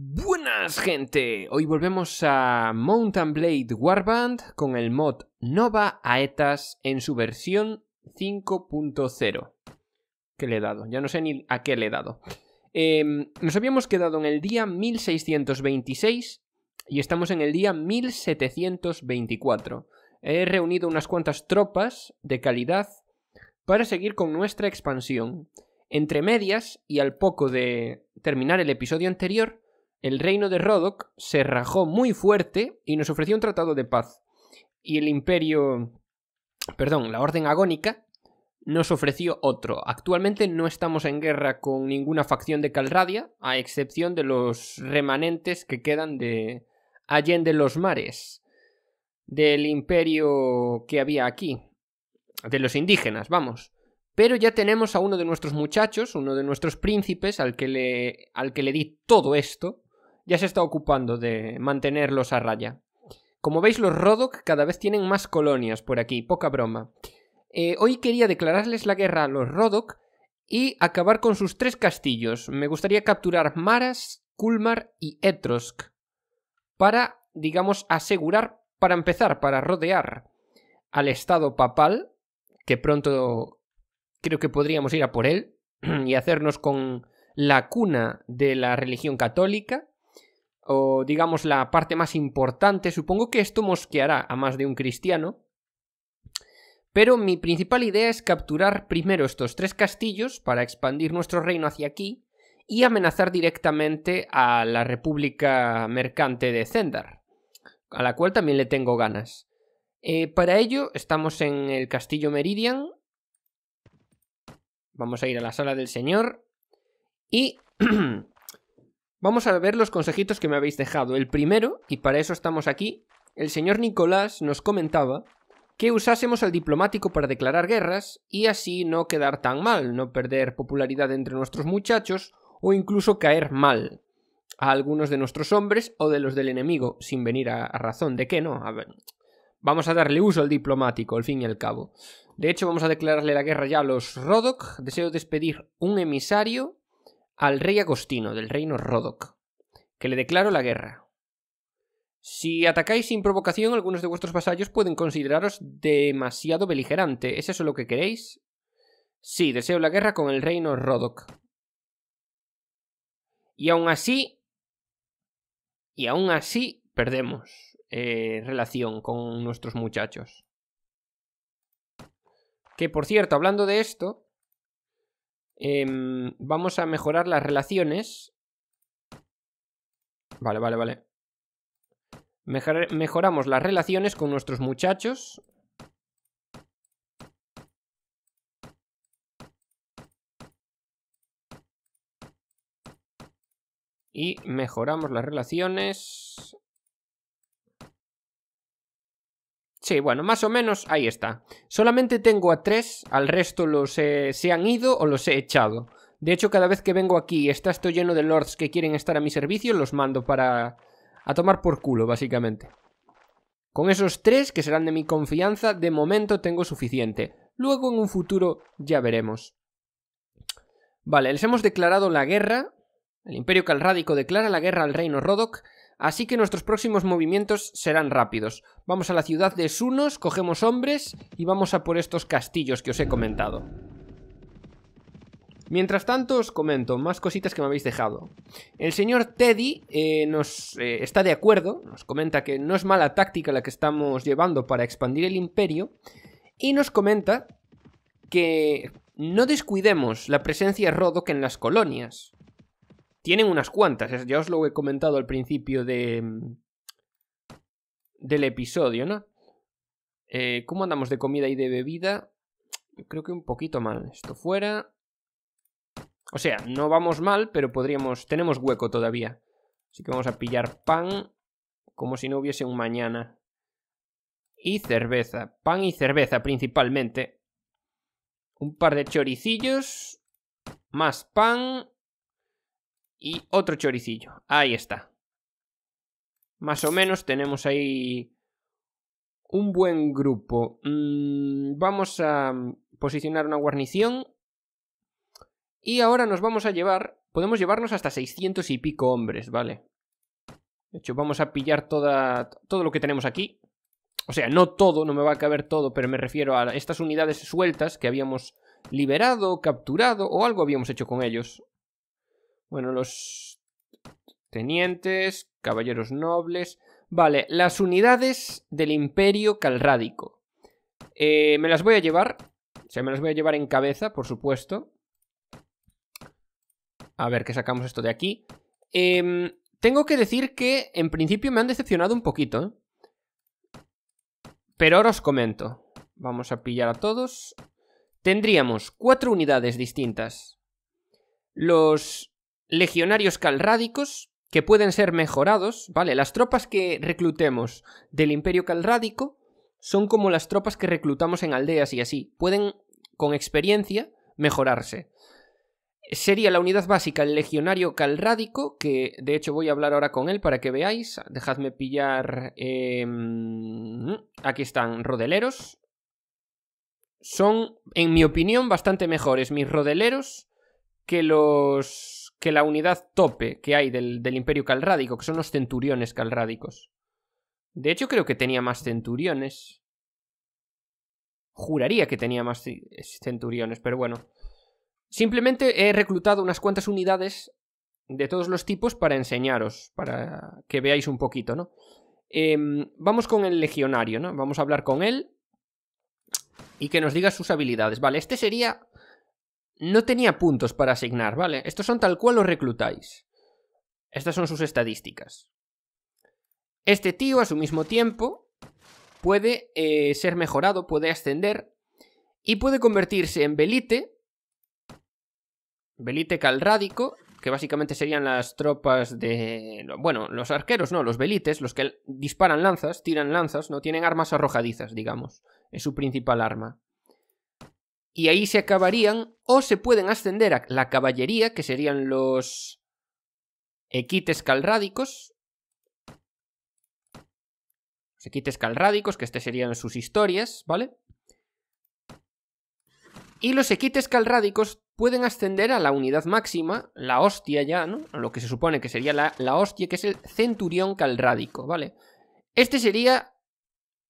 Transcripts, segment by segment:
Buenas gente, hoy volvemos a Mountain Blade Warband con el mod Nova Aetas en su versión 5.0. ¿Qué le he dado? Ya no sé ni a qué le he dado. Em, nos habíamos quedado en el día 1626 y estamos en el día 1724. He reunido unas cuantas tropas de calidad para seguir con nuestra expansión. Entre medias y al poco de terminar el episodio anterior, el reino de Rodok se rajó muy fuerte y nos ofreció un tratado de paz. Y el imperio, perdón, la Orden Agónica nos ofreció otro. Actualmente no estamos en guerra con ninguna facción de Calradia, a excepción de los remanentes que quedan de Allende los Mares, del imperio que había aquí, de los indígenas, vamos. Pero ya tenemos a uno de nuestros muchachos, uno de nuestros príncipes, al que le, al que le di todo esto, ya se está ocupando de mantenerlos a raya. Como veis, los Rodok cada vez tienen más colonias por aquí, poca broma. Eh, hoy quería declararles la guerra a los Rodok y acabar con sus tres castillos. Me gustaría capturar Maras, Kulmar y Etrosk para, digamos, asegurar, para empezar, para rodear al estado papal, que pronto creo que podríamos ir a por él y hacernos con la cuna de la religión católica o digamos la parte más importante, supongo que esto mosqueará a más de un cristiano, pero mi principal idea es capturar primero estos tres castillos para expandir nuestro reino hacia aquí y amenazar directamente a la República Mercante de Zendar, a la cual también le tengo ganas. Eh, para ello estamos en el castillo Meridian. Vamos a ir a la sala del señor. Y Vamos a ver los consejitos que me habéis dejado. El primero, y para eso estamos aquí, el señor Nicolás nos comentaba que usásemos al diplomático para declarar guerras y así no quedar tan mal, no perder popularidad entre nuestros muchachos o incluso caer mal a algunos de nuestros hombres o de los del enemigo, sin venir a, razón de que no. A ver, vamos a darle uso al diplomático, al fin y al cabo. De hecho, vamos a declararle la guerra ya a los Rodok. Deseo despedir un emisario al rey Agostino del reino Rodok. que le declaro la guerra. Si atacáis sin provocación, algunos de vuestros vasallos pueden consideraros demasiado beligerante. ¿Es eso lo que queréis? Sí, deseo la guerra con el reino Rodok. Y aún así... Y aún así perdemos eh, relación con nuestros muchachos. Que por cierto, hablando de esto, Em, vamos a mejorar las relaciones. Vale, vale, vale. mejoramos las relaciones con nuestros muchachos. Y mejoramos las relaciones. Sí, bueno, más o menos ahí está. Solamente tengo a tres, al resto los se han ido o los he echado. De hecho, cada vez que vengo aquí y está esto lleno de lords que quieren estar a mi servicio, los mando para... a tomar por culo, básicamente. Con esos tres, que serán de mi confianza, de momento tengo suficiente. Luego, en un futuro, ya veremos. Vale, les hemos declarado la guerra. El Imperio Calrádico declara la guerra al Reino Rodok así que nuestros próximos movimientos serán rápidos. Vamos a la ciudad de Sunos, cogemos hombres y vamos a por estos castillos que os he comentado. Mientras tanto os comento más cositas que me habéis dejado. El señor Teddy eh, nos eh, está de acuerdo, nos comenta que no es mala táctica la que estamos llevando para expandir el imperio y nos comenta que no descuidemos la presencia Rodok en las colonias. Tienen unas cuantas, ya os lo he comentado al principio de, mm, del episodio, ¿no? Eh, ¿Cómo andamos de comida y de bebida? creo que un poquito mal. Esto fuera. O sea, no vamos mal, pero podríamos... Tenemos hueco todavía. Así que vamos a pillar pan como si no hubiese un mañana. Y cerveza. Pan y cerveza principalmente. Un par de choricillos. Más pan. Y otro choricillo. Ahí está. Más o menos tenemos ahí un buen grupo. Mm, vamos a posicionar una guarnición. Y ahora nos vamos a llevar... Podemos llevarnos hasta 600 y pico hombres, ¿vale? De hecho, vamos a pillar toda, todo lo que tenemos aquí. O sea, no todo, no me va a caber todo, pero me refiero a estas unidades sueltas que habíamos liberado, capturado o algo habíamos hecho con ellos. Bueno, los tenientes, caballeros nobles. Vale, las unidades del Imperio Calrádico. Eh, me las voy a llevar. O sea, me las voy a llevar en cabeza, por supuesto. A ver, qué sacamos esto de aquí. Em, tengo que decir que en principio me han decepcionado un poquito. ¿eh? Pero ahora os comento. Vamos a pillar a todos. Tendríamos cuatro unidades distintas. Los legionarios calrádicos que pueden ser mejorados, ¿vale? Las tropas que reclutemos del Imperio Calrádico son como las tropas que reclutamos en aldeas y así. Pueden, con experiencia, mejorarse. Sería la unidad básica el legionario calrádico, que de hecho voy a hablar ahora con él para que veáis. Dejadme pillar... Em, aquí están rodeleros. Son, en mi opinión, bastante mejores mis rodeleros que los que la unidad tope que hay del, Imperio Calrádico, que son los centuriones calrádicos. De hecho, creo que tenía más centuriones. Juraría que tenía más centuriones, pero bueno. Simplemente he reclutado unas cuantas unidades de todos los tipos para enseñaros, para que veáis un poquito, ¿no? Em, vamos con el legionario, ¿no? Vamos a hablar con él y que nos diga sus habilidades. Vale, este sería no tenía puntos para asignar, ¿vale? Estos son tal cual los reclutáis. Estas son sus estadísticas. Este tío a su mismo tiempo puede eh, ser mejorado, puede ascender y puede convertirse en Belite, Belite Calrádico, que básicamente serían las tropas de... Bueno, los arqueros no, los Belites, los que disparan lanzas, tiran lanzas, no tienen armas arrojadizas, digamos. Es su principal arma y ahí se acabarían o se pueden ascender a la caballería, que serían los equites calrádicos. Los equites calrádicos, que este serían sus historias, ¿vale? Y los equites calrádicos pueden ascender a la unidad máxima, la hostia ya, ¿no? lo que se supone que sería la, la hostia, que es el centurión calrádico, ¿vale? Este sería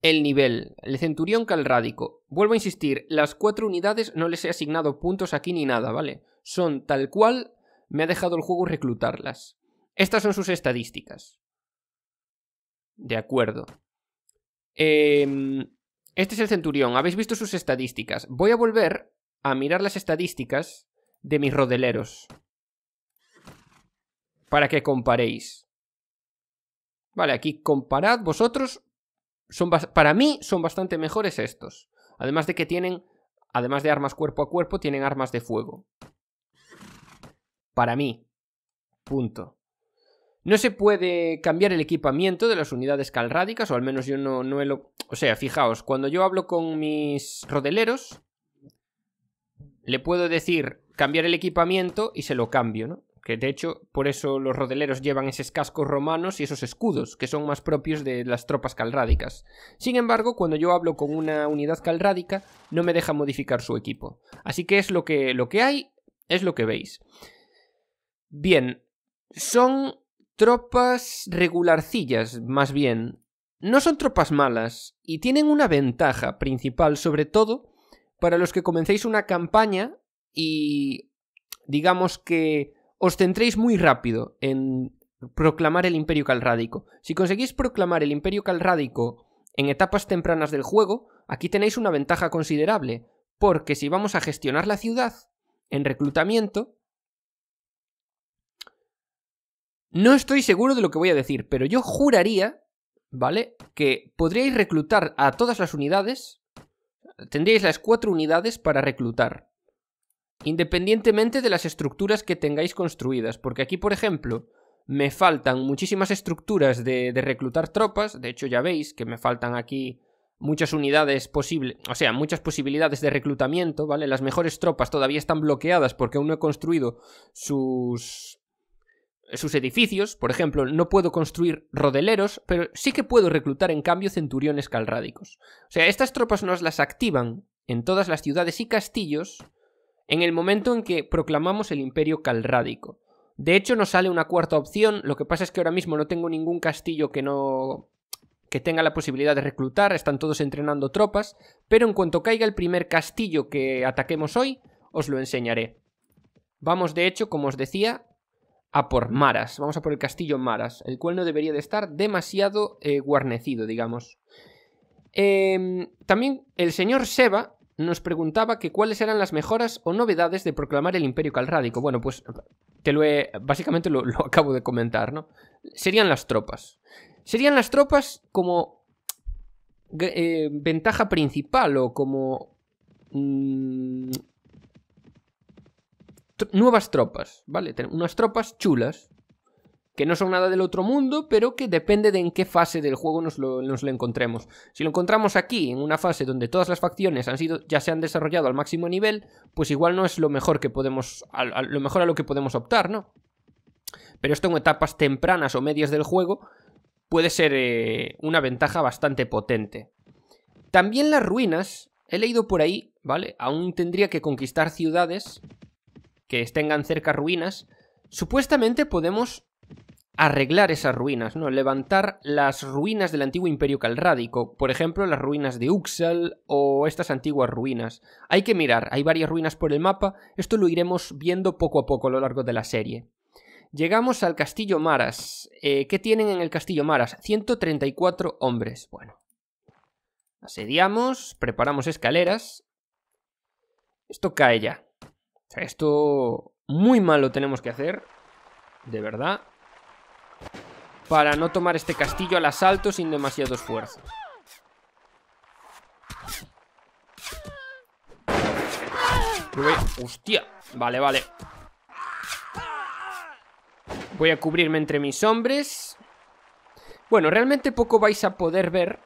el nivel, el centurión calrádico. Vuelvo a insistir, las cuatro unidades no les he asignado puntos aquí ni nada, ¿vale? Son tal cual me ha dejado el juego reclutarlas. Estas son sus estadísticas. De acuerdo. Em, este es el centurión, habéis visto sus estadísticas. Voy a volver a mirar las estadísticas de mis rodeleros. Para que comparéis. Vale, aquí comparad vosotros para mí son bastante mejores estos. Además de que tienen, además de armas cuerpo a cuerpo, tienen armas de fuego. Para mí. Punto. No se puede cambiar el equipamiento de las unidades calrádicas, o al menos yo no, no lo... O sea, fijaos, cuando yo hablo con mis rodeleros, le puedo decir cambiar el equipamiento y se lo cambio, ¿no? que de hecho por eso los rodeleros llevan esos cascos romanos y esos escudos, que son más propios de las tropas calrádicas. Sin embargo, cuando yo hablo con una unidad calrádica, no me deja modificar su equipo. Así que es lo que, lo que hay, es lo que veis. Bien, son tropas regularcillas, más bien. No son tropas malas y tienen una ventaja principal, sobre todo para los que comencéis una campaña y digamos que os centréis muy rápido en proclamar el Imperio Calrádico. Si conseguís proclamar el Imperio Calrádico en etapas tempranas del juego, aquí tenéis una ventaja considerable, porque si vamos a gestionar la ciudad en reclutamiento, no estoy seguro de lo que voy a decir, pero yo juraría, ¿vale? Que podríais reclutar a todas las unidades, tendríais las cuatro unidades para reclutar. Independientemente de las estructuras que tengáis construidas, porque aquí, por ejemplo, me faltan muchísimas estructuras de, reclutar tropas, de hecho ya veis que me faltan aquí muchas unidades posibles, o sea, muchas posibilidades de reclutamiento, ¿vale? Las mejores tropas todavía están bloqueadas porque aún no he construido sus sus edificios, por ejemplo, no puedo construir rodeleros, pero sí que puedo reclutar en cambio centuriones calrádicos. O sea, estas tropas nos las activan en todas las ciudades y castillos en el momento en que proclamamos el imperio calrádico. De hecho, nos sale una cuarta opción, lo que pasa es que ahora mismo no tengo ningún castillo que no que tenga la posibilidad de reclutar, están todos entrenando tropas, pero en cuanto caiga el primer castillo que ataquemos hoy, os lo enseñaré. Vamos, de hecho, como os decía, a por Maras, vamos a por el castillo Maras, el cual no debería de estar demasiado eh, guarnecido, digamos. Em, también el señor Seba nos preguntaba que cuáles eran las mejoras o novedades de proclamar el imperio calrádico. Bueno, pues te lo he, básicamente lo, acabo de comentar, ¿no? Serían las tropas. Serían las tropas como eh, ventaja principal o como mm, nuevas tropas, ¿vale? Unas tropas chulas que no son nada del otro mundo, pero que depende de en qué fase del juego nos lo, encontremos. Si lo encontramos aquí, en una fase donde todas las facciones han sido, ya se han desarrollado al máximo nivel, pues igual no es lo mejor que podemos, a, lo mejor a lo que podemos optar, ¿no? Pero esto en etapas tempranas o medias del juego puede ser eh, una ventaja bastante potente. También las ruinas, he leído por ahí, ¿vale? Aún tendría que conquistar ciudades que estén cerca ruinas. Supuestamente podemos arreglar esas ruinas, ¿no? Levantar las ruinas del antiguo imperio calrádico, por ejemplo, las ruinas de Uxal o estas antiguas ruinas. Hay que mirar, hay varias ruinas por el mapa, esto lo iremos viendo poco a poco a lo largo de la serie. Llegamos al Castillo Maras. Eh, ¿Qué tienen en el Castillo Maras? 134 hombres. Bueno. Asediamos, preparamos escaleras. Esto cae ya. esto muy mal lo tenemos que hacer. De verdad para no tomar este castillo al asalto sin demasiado esfuerzo. ¡Hostia! Vale, vale. Voy a cubrirme entre mis hombres. Bueno, realmente poco vais a poder ver.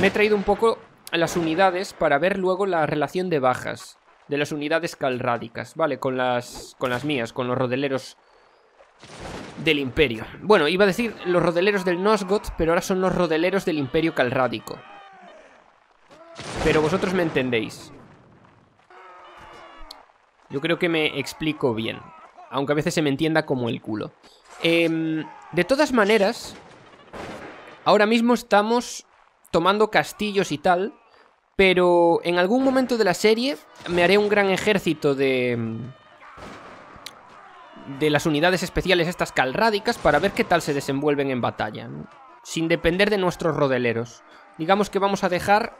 Me he traído un poco las unidades para ver luego la relación de bajas de las unidades calrádicas, ¿vale? Con las, con las mías, con los rodeleros del Imperio. Bueno, iba a decir los rodeleros del Nosgoth, pero ahora son los rodeleros del Imperio Calrádico. Pero vosotros me entendéis. Yo creo que me explico bien. Aunque a veces se me entienda como el culo. Em, de todas maneras, ahora mismo estamos tomando castillos y tal. Pero en algún momento de la serie me haré un gran ejército de de las unidades especiales estas calrádicas para ver qué tal se desenvuelven en batalla, sin depender de nuestros rodeleros. Digamos que vamos a dejar...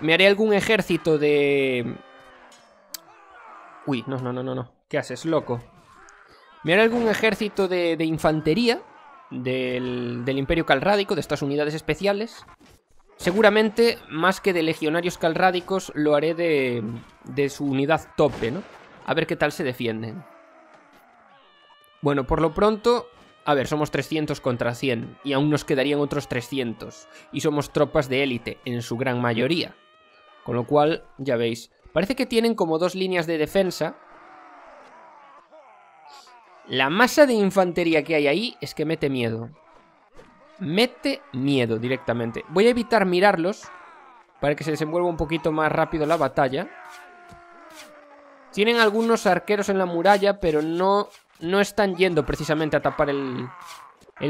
Me haré algún ejército de... Uy, no, no, no, no, no. ¿Qué haces, loco? Me haré algún ejército de, infantería del, del Imperio Calrádico, de estas unidades especiales, Seguramente, más que de legionarios calrádicos, lo haré de, de su unidad tope, ¿no? A ver qué tal se defienden. Bueno, por lo pronto, a ver, somos 300 contra 100 y aún nos quedarían otros 300 y somos tropas de élite en su gran mayoría. Con lo cual, ya veis, parece que tienen como dos líneas de defensa. La masa de infantería que hay ahí es que mete miedo. Mete miedo directamente. Voy a evitar mirarlos para que se desenvuelva un poquito más rápido la batalla. Tienen algunos arqueros en la muralla, pero no no están yendo precisamente a tapar el,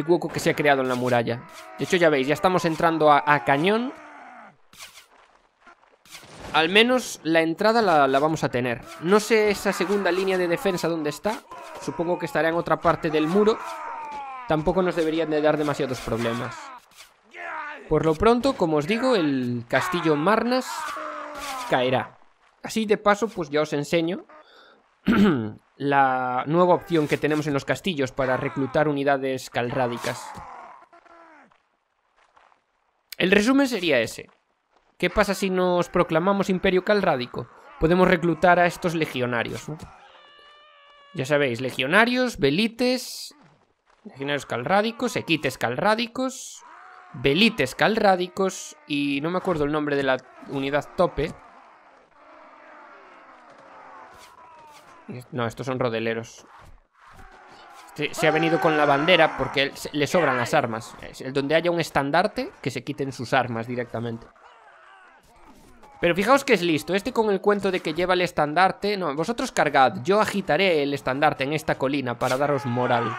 hueco que se ha creado en la muralla. De hecho, ya veis, ya estamos entrando a, cañón. Al menos la entrada la, la, vamos a tener. No sé esa segunda línea de defensa dónde está. Supongo que estará en otra parte del muro. Tampoco nos deberían de dar demasiados problemas. Por lo pronto, como os digo, el castillo Marnas caerá. Así de paso, pues ya os enseño la nueva opción que tenemos en los castillos para reclutar unidades calrádicas. El resumen sería ese. ¿Qué pasa si nos proclamamos imperio calrádico? Podemos reclutar a estos legionarios. Ya sabéis, legionarios, belites, legionarios calrádicos, equites calrádicos, belites calrádicos y no me acuerdo el nombre de la unidad tope. No, estos son rodeleros. Este se ha venido con la bandera porque le sobran las armas. El donde haya un estandarte, que se quiten sus armas directamente. Pero fijaos que es listo. Este con el cuento de que lleva el estandarte... No, vosotros cargad. Yo agitaré el estandarte en esta colina para daros moral.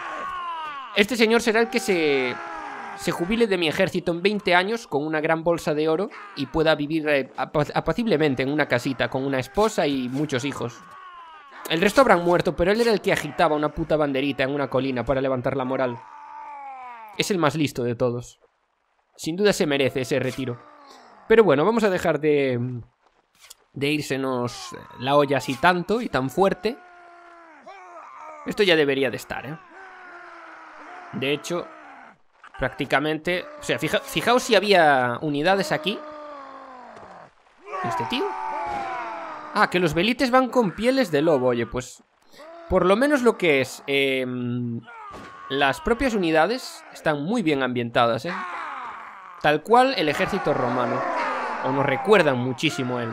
Este señor será el que se... Se jubile de mi ejército en 20 años con una gran bolsa de oro y pueda vivir eh, apaciblemente en una casita con una esposa y muchos hijos. El resto habrán muerto, pero él era el que agitaba una puta banderita en una colina para levantar la moral. Es el más listo de todos. Sin duda se merece ese retiro. Pero bueno, vamos a dejar de... De irsenos la olla así tanto y tan fuerte. Esto ya debería de estar, ¿eh? De hecho, prácticamente... O sea, fijaos si había unidades aquí. Este tío. Ah, que los velites van con pieles de lobo. Oye, pues por lo menos lo que es... Em, las propias unidades están muy bien ambientadas, ¿eh? Tal cual el ejército romano. O nos recuerdan muchísimo él.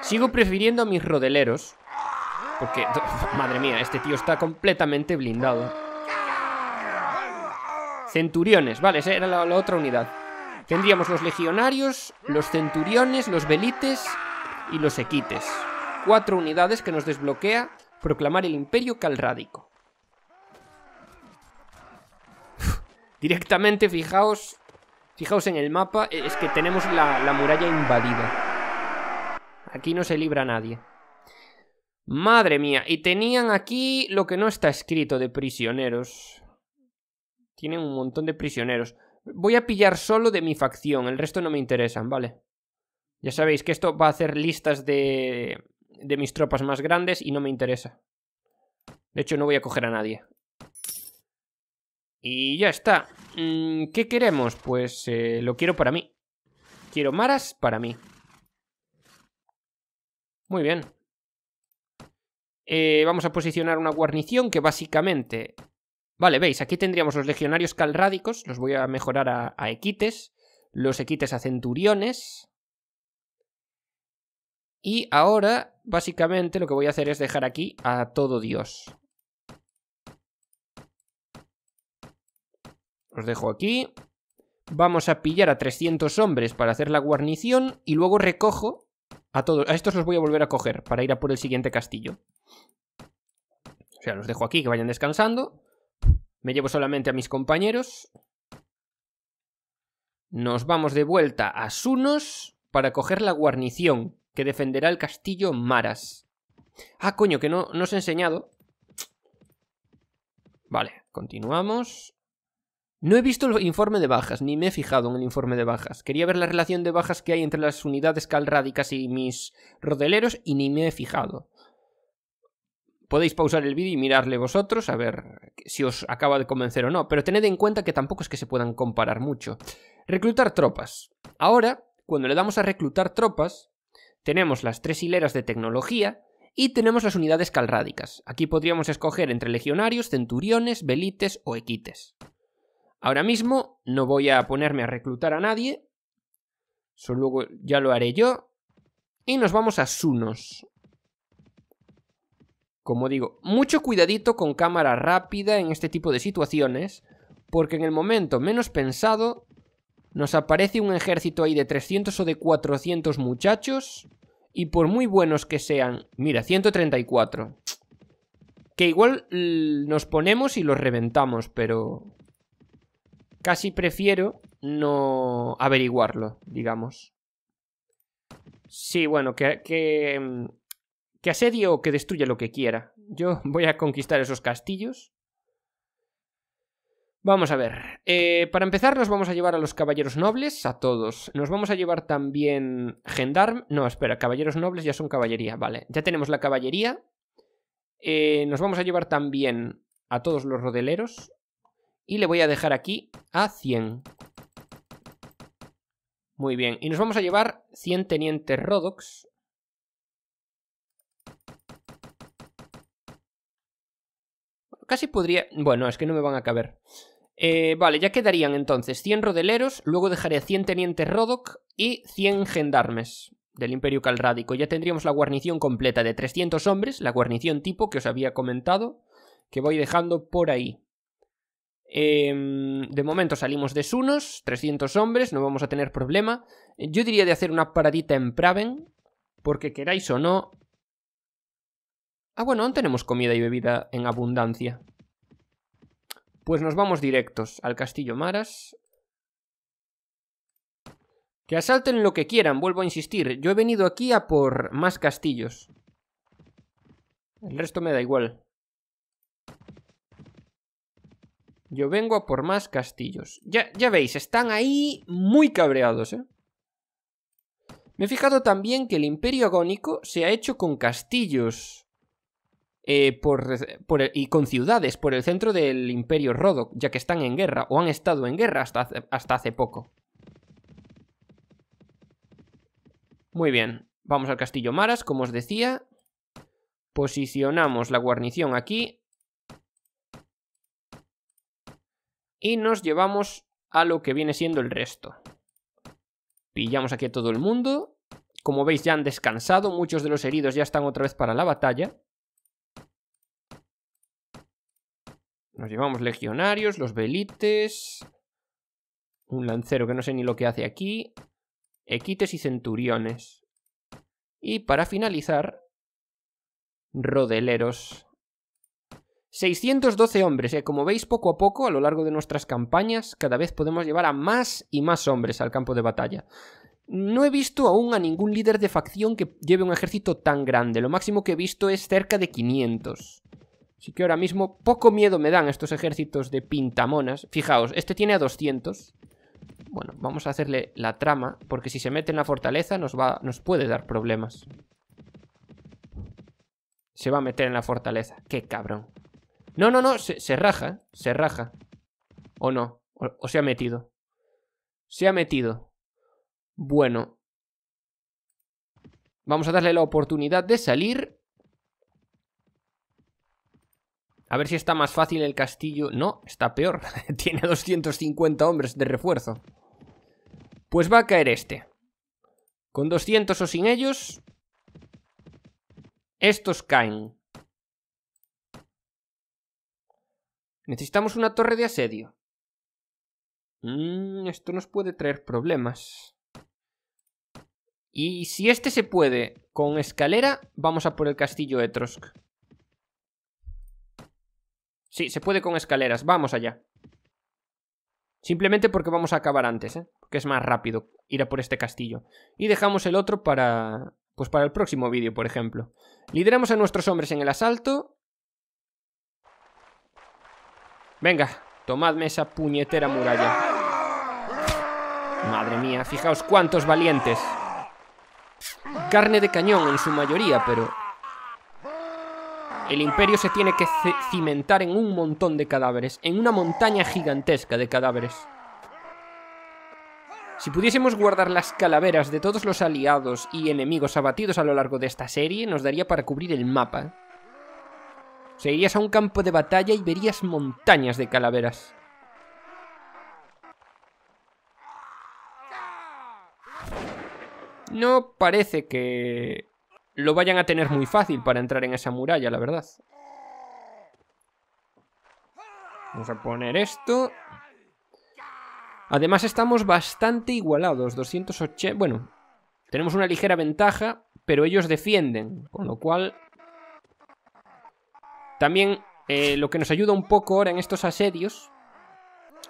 Sigo prefiriendo a mis rodeleros. Porque, madre mía, este tío está completamente blindado. Centuriones, vale, esa era la otra unidad. Tendríamos los legionarios, los centuriones, los belites y los equites. Cuatro unidades que nos desbloquea proclamar el imperio calrádico. Directamente, fijaos, fijaos en el mapa, e, es que tenemos la, la muralla invadida. Aquí no se libra nadie. Madre mía, y tenían aquí lo que no está escrito de prisioneros. Tienen un montón de prisioneros. Voy a pillar solo de mi facción, el resto no me interesan, ¿vale? Ya sabéis que esto va a hacer listas de, de mis tropas más grandes y no me interesa. De hecho, no voy a coger a nadie. Y ya está. Mm, ¿Qué queremos? Pues eh, lo quiero para mí. Quiero maras para mí. Muy bien. Eh, vamos a posicionar una guarnición que básicamente Vale, veis, aquí tendríamos los legionarios calrádicos, los voy a mejorar a, equites, los equites a centuriones. Y ahora, básicamente, lo que voy a hacer es dejar aquí a todo Dios. Los dejo aquí. Vamos a pillar a 300 hombres para hacer la guarnición y luego recojo a todos. A estos los voy a volver a coger para ir a por el siguiente castillo. O sea, los dejo aquí que vayan descansando. Me llevo solamente a mis compañeros. Nos vamos de vuelta a Sunos para coger la guarnición que defenderá el castillo Maras. Ah, coño, que no, nos os he enseñado. Vale, continuamos. No he visto el informe de bajas, ni me he fijado en el informe de bajas. Quería ver la relación de bajas que hay entre las unidades calrádicas y mis rodeleros y ni me he fijado podéis pausar el vídeo y mirarle vosotros a ver si os acaba de convencer o no, pero tened en cuenta que tampoco es que se puedan comparar mucho. Reclutar tropas. Ahora, cuando le damos a reclutar tropas, tenemos las tres hileras de tecnología y tenemos las unidades calrádicas. Aquí podríamos escoger entre legionarios, centuriones, velites o equites. Ahora mismo no voy a ponerme a reclutar a nadie, Solo luego ya lo haré yo. Y nos vamos a Sunos. Como digo, mucho cuidadito con cámara rápida en este tipo de situaciones, porque en el momento menos pensado nos aparece un ejército ahí de 300 o de 400 muchachos, y por muy buenos que sean, mira, 134, que igual nos ponemos y los reventamos, pero casi prefiero no averiguarlo, digamos. Sí, bueno, que, que, mm, que o que destruya lo que quiera. Yo voy a conquistar esos castillos. Vamos a ver. Eh, para empezar, nos vamos a llevar a los caballeros nobles, a todos. Nos vamos a llevar también gendarme. No, espera, caballeros nobles ya son caballería, vale. Ya tenemos la caballería. Eh, nos vamos a llevar también a todos los rodeleros. Y le voy a dejar aquí a 100. Muy bien. Y nos vamos a llevar 100 tenientes Rodox. Casi podría... Bueno, es que no me van a caber. Eh, vale, ya quedarían entonces 100 rodeleros, luego dejaré 100 tenientes Rodok y 100 gendarmes del Imperio Calrádico. Ya tendríamos la guarnición completa de 300 hombres, la guarnición tipo que os había comentado, que voy dejando por ahí. Em, de momento salimos de Sunos, 300 hombres, no vamos a tener problema. Yo diría de hacer una paradita en Praven, porque queráis o no, Ah, bueno, aún tenemos comida y bebida en abundancia. Pues nos vamos directos al castillo Maras. Que asalten lo que quieran, vuelvo a insistir. Yo he venido aquí a por más castillos. El resto me da igual. Yo vengo a por más castillos. Ya, ya veis, están ahí muy cabreados, ¿eh? Me he fijado también que el Imperio Agónico se ha hecho con castillos eh, por, y con ciudades por el centro del imperio rodo, ya que están en guerra o han estado en guerra hasta hasta hace poco. Muy bien, vamos al castillo Maras, como os decía. Posicionamos la guarnición aquí. Y nos llevamos a lo que viene siendo el resto. Pillamos aquí a todo el mundo. Como veis ya han descansado, muchos de los heridos ya están otra vez para la batalla. Nos llevamos legionarios, los belites. Un lancero que no sé ni lo que hace aquí. Equites y centuriones. Y para finalizar, rodeleros. 612 hombres, ¿eh? como veis poco a poco a lo largo de nuestras campañas cada vez podemos llevar a más y más hombres al campo de batalla. No he visto aún a ningún líder de facción que lleve un ejército tan grande, lo máximo que he visto es cerca de 500. Así que ahora mismo poco miedo me dan estos ejércitos de pintamonas. Fijaos, este tiene a 200. Bueno, vamos a hacerle la trama, porque si se mete en la fortaleza nos, va, nos puede dar problemas. Se va a meter en la fortaleza. ¡Qué cabrón! No, no, no, se, raja, se raja. ¿O no? o se ha metido. Se ha metido. Bueno. Vamos a darle la oportunidad de salir A ver si está más fácil el castillo. No, está peor. Tiene 250 hombres de refuerzo. Pues va a caer este. Con 200 o sin ellos. Estos caen. Necesitamos una torre de asedio. Mm, esto nos puede traer problemas. Y si este se puede con escalera, vamos a por el castillo Etrosk. Sí, se puede con escaleras. Vamos allá. Simplemente porque vamos a acabar antes, ¿eh? Porque es más rápido ir a por este castillo. Y dejamos el otro para... Pues para el próximo vídeo, por ejemplo. Lideramos a nuestros hombres en el asalto. Venga, tomadme esa puñetera muralla. Madre mía, fijaos cuántos valientes. Carne de cañón en su mayoría, pero el imperio se tiene que cimentar en un montón de cadáveres, en una montaña gigantesca de cadáveres. Si pudiésemos guardar las calaveras de todos los aliados y enemigos abatidos a lo largo de esta serie, nos daría para cubrir el mapa. Seguirías a un campo de batalla y verías montañas de calaveras. No parece que lo vayan a tener muy fácil para entrar en esa muralla, la verdad. Vamos a poner esto. Además estamos bastante igualados, 280... Bueno, tenemos una ligera ventaja, pero ellos defienden, con lo cual... También eh, lo que nos ayuda un poco ahora en estos asedios,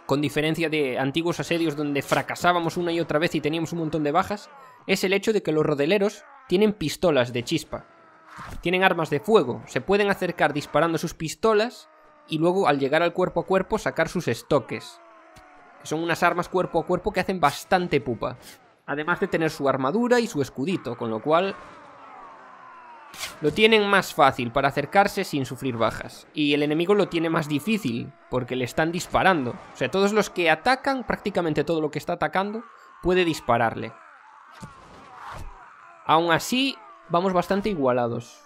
con diferencia de antiguos asedios donde fracasábamos una y otra vez y teníamos un montón de bajas, es el hecho de que los rodeleros tienen pistolas de chispa, tienen armas de fuego, se pueden acercar disparando sus pistolas y luego al llegar al cuerpo a cuerpo sacar sus estoques, son unas armas cuerpo a cuerpo que hacen bastante pupa, además de tener su armadura y su escudito, con lo cual lo tienen más fácil para acercarse sin sufrir bajas, y el enemigo lo tiene más difícil porque le están disparando, o sea, todos los que atacan, prácticamente todo lo que está atacando, puede dispararle. Aún así, vamos bastante igualados.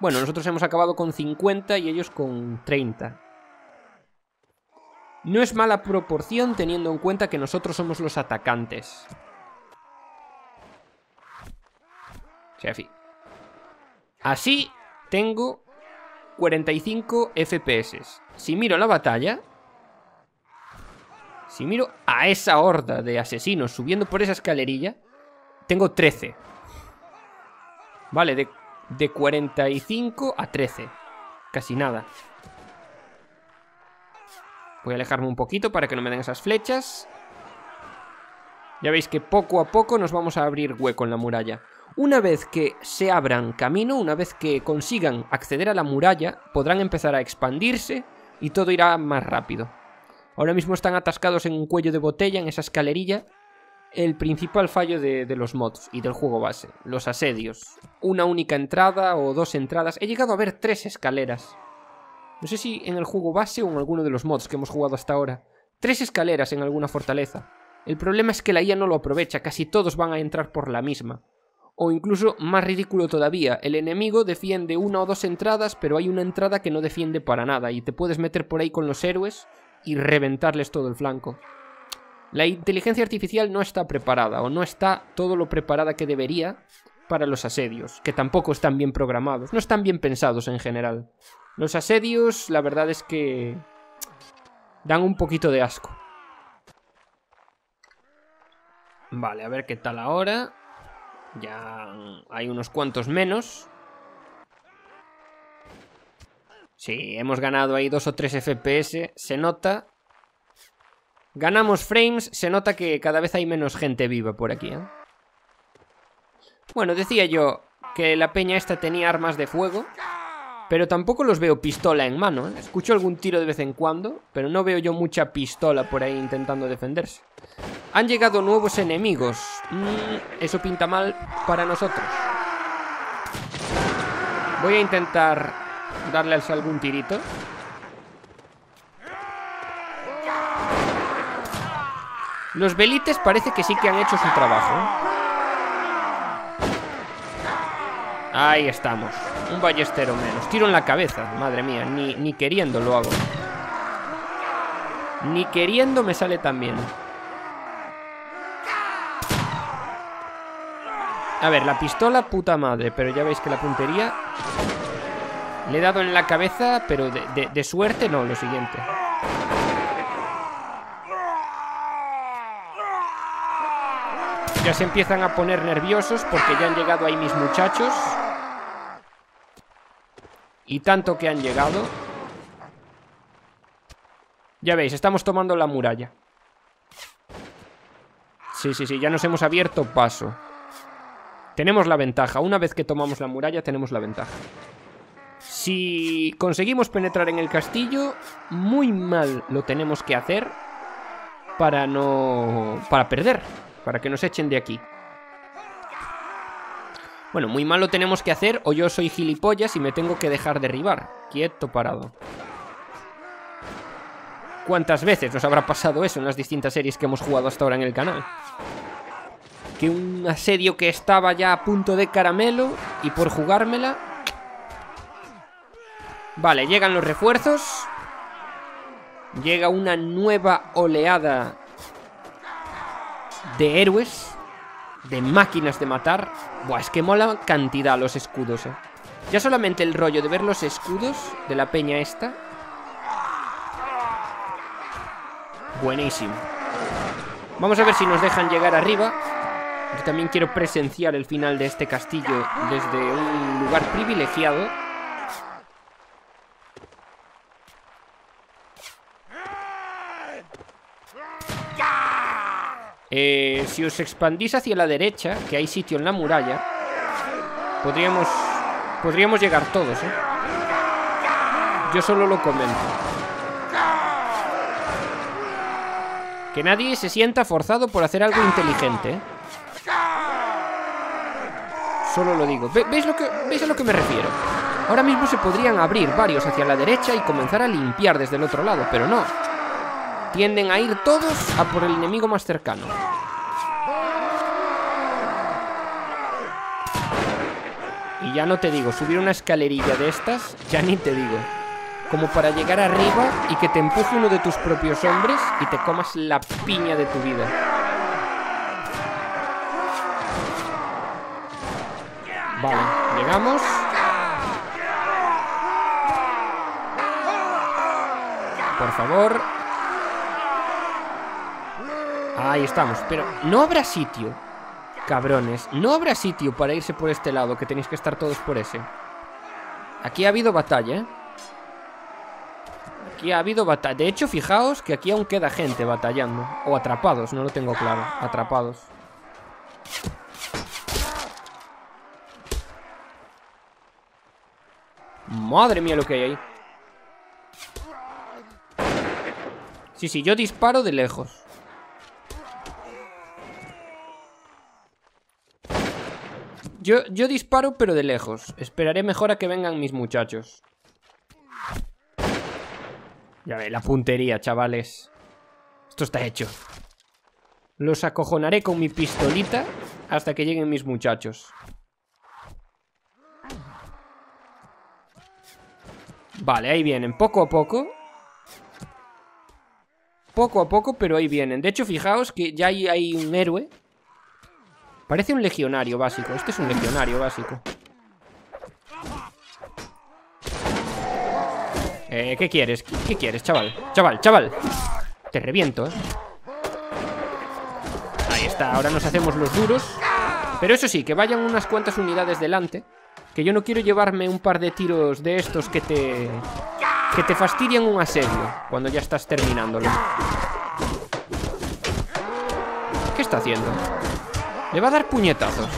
Bueno, nosotros hemos acabado con 50 y ellos con 30. No es mala proporción teniendo en cuenta que nosotros somos los atacantes. Así. Así tengo 45 FPS. Si miro la batalla... Si miro a esa horda de asesinos subiendo por esa escalerilla... Tengo 13. Vale, de, 45 a 13. Casi nada. Voy a alejarme un poquito para que no me den esas flechas. Ya veis que poco a poco nos vamos a abrir hueco en la muralla. Una vez que se abran camino, una vez que consigan acceder a la muralla, podrán empezar a expandirse y todo irá más rápido. Ahora mismo están atascados en un cuello de botella, en esa escalerilla, el principal fallo de, los mods y del juego base, los asedios. Una única entrada o dos entradas. He llegado a ver tres escaleras. No sé si en el juego base o en alguno de los mods que hemos jugado hasta ahora. Tres escaleras en alguna fortaleza. El problema es que la IA no lo aprovecha, casi todos van a entrar por la misma. O incluso, más ridículo todavía, el enemigo defiende una o dos entradas, pero hay una entrada que no defiende para nada, y te puedes meter por ahí con los héroes y reventarles todo el flanco. La inteligencia artificial no está preparada o no está todo lo preparada que debería para los asedios, que tampoco están bien programados, no están bien pensados en general. Los asedios, la verdad es que dan un poquito de asco. Vale, a ver qué tal ahora. Ya hay unos cuantos menos. Sí, hemos ganado ahí dos o tres FPS, se nota. Ganamos frames, se nota que cada vez hay menos gente viva por aquí, ¿eh? Bueno, decía yo que la peña esta tenía armas de fuego, pero tampoco los veo pistola en mano, ¿eh? Escucho algún tiro de vez en cuando, pero no veo yo mucha pistola por ahí intentando defenderse. Han llegado nuevos enemigos. Mm, eso pinta mal para nosotros. Voy a intentar darles algún tirito. Los velites parece que sí que han hecho su trabajo. Ahí estamos. Un ballestero menos. Tiro en la cabeza. Madre mía, ni, queriendo lo hago. Ni queriendo me sale tan bien. A ver, la pistola, puta madre. Pero ya veis que la puntería... Le he dado en la cabeza, pero de suerte no, lo siguiente. se empiezan a poner nerviosos porque ya han llegado ahí mis muchachos. Y tanto que han llegado. Ya veis, estamos tomando la muralla. Sí, sí, sí, ya nos hemos abierto paso. Tenemos la ventaja. Una vez que tomamos la muralla, tenemos la ventaja. Si conseguimos penetrar en el castillo, muy mal lo tenemos que hacer para no... para perder para que nos echen de aquí. Bueno, muy malo tenemos que hacer o yo soy gilipollas y me tengo que dejar derribar. Quieto parado. ¿Cuántas veces nos habrá pasado eso en las distintas series que hemos jugado hasta ahora en el canal? Que un asedio que estaba ya a punto de caramelo y por jugármela... Vale, llegan los refuerzos. Llega una nueva oleada de héroes, de máquinas de matar. Buah, es que mola cantidad los escudos, eh. Ya solamente el rollo de ver los escudos de la peña esta. Buenísimo. Vamos a ver si nos dejan llegar arriba. Yo también quiero presenciar el final de este castillo desde un lugar privilegiado. Eh, si os expandís hacia la derecha, que hay sitio en la muralla, podríamos, podríamos llegar todos, ¿eh? Yo solo lo comento. Que nadie se sienta forzado por hacer algo inteligente. ¿eh? Solo lo digo. ¿Veis a lo que me refiero? Ahora mismo se podrían abrir varios hacia la derecha y comenzar a limpiar desde el otro lado, pero no. Tienden a ir todos a por el enemigo más cercano. Y ya no te digo, subir una escalerilla de estas, ya ni te digo. Como para llegar arriba y que te empuje uno de tus propios hombres y te comas la piña de tu vida. Vale, llegamos. Por favor, Ahí estamos, pero no habrá sitio Cabrones, no habrá sitio para irse por este lado Que tenéis que estar todos por ese Aquí ha habido batalla, ¿eh? Aquí ha habido batalla De hecho, fijaos que aquí aún queda gente batallando O atrapados, no lo tengo claro Atrapados Madre mía lo que hay ahí Sí, sí, yo disparo de lejos Yo, disparo, pero de lejos. Esperaré mejor a que vengan mis muchachos. Ya ve, la puntería, chavales. Esto está hecho. Los acojonaré con mi pistolita hasta que lleguen mis muchachos. Vale, ahí vienen, poco a poco. Poco a poco, pero ahí vienen. De hecho, fijaos que ya hay, hay un héroe Parece un legionario básico. Este es un legionario básico. Eh, ¿qué quieres? ¿Qué, quieres, chaval? Chaval, chaval. Te reviento, ¿eh? Ahí está. Ahora nos hacemos los duros. Pero eso sí, que vayan unas cuantas unidades delante. Que yo no quiero llevarme un par de tiros de estos que te... Que te fastidian un asedio cuando ya estás terminándolo. ¿Qué está haciendo? Le va a dar puñetazos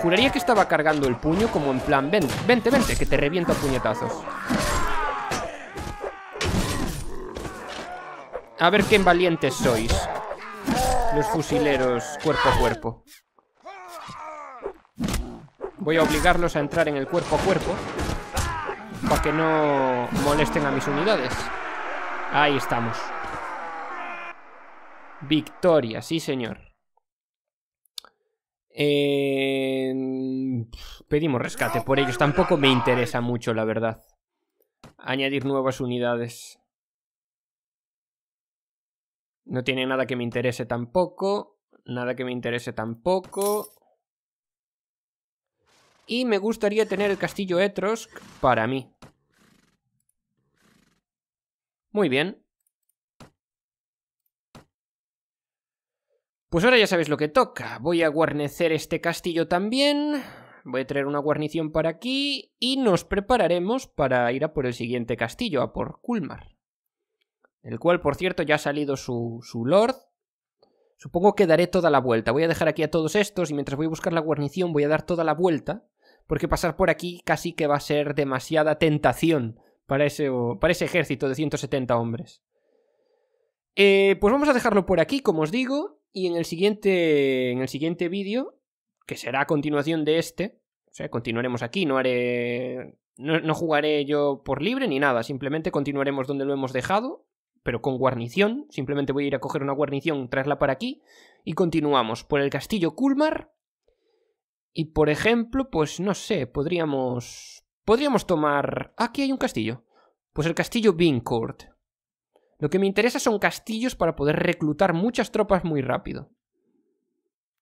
Juraría que estaba cargando el puño como en plan Ven, vente, vente, que te reviento a puñetazos A ver qué valientes sois Los fusileros cuerpo a cuerpo Voy a obligarlos a entrar en el cuerpo a cuerpo Para que no molesten a mis unidades Ahí estamos Victoria, sí señor pedimos rescate por ellos. Tampoco me interesa mucho, la verdad. Añadir nuevas unidades. No tiene nada que me interese tampoco. Nada que me interese tampoco. Y me gustaría tener el castillo Etrosk para mí. Muy bien. Pues ahora ya sabéis lo que toca. Voy a guarnecer este castillo también. Voy a traer una guarnición para aquí y nos prepararemos para ir a por el siguiente castillo, a por Kulmar. El cual, por cierto, ya ha salido su, su lord. Supongo que daré toda la vuelta. Voy a dejar aquí a todos estos y mientras voy a buscar la guarnición voy a dar toda la vuelta. Porque pasar por aquí casi que va a ser demasiada tentación para ese, para ese ejército de 170 hombres. Eh, pues vamos a dejarlo por aquí, como os digo, y en el siguiente, en el siguiente vídeo, que será a continuación de este, o sea, continuaremos aquí, no haré... No, jugaré yo por libre ni nada, simplemente continuaremos donde lo hemos dejado, pero con guarnición. Simplemente voy a ir a coger una guarnición, traerla para aquí y continuamos por el castillo Kulmar. Y por ejemplo, pues no sé, podríamos podríamos tomar aquí hay un castillo. Pues el castillo Bincourt. Lo que me interesa son castillos para poder reclutar muchas tropas muy rápido.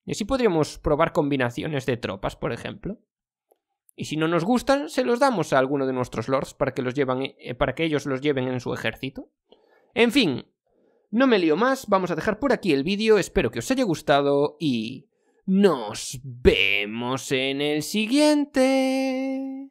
Y así podríamos probar combinaciones de tropas, por ejemplo. Y si no nos gustan, se los damos a alguno de nuestros lords para que, los eh, para que ellos los lleven en su ejército. En fin, no me lío más, vamos a dejar por aquí el vídeo, espero que os haya gustado y... ¡Nos vemos en el siguiente!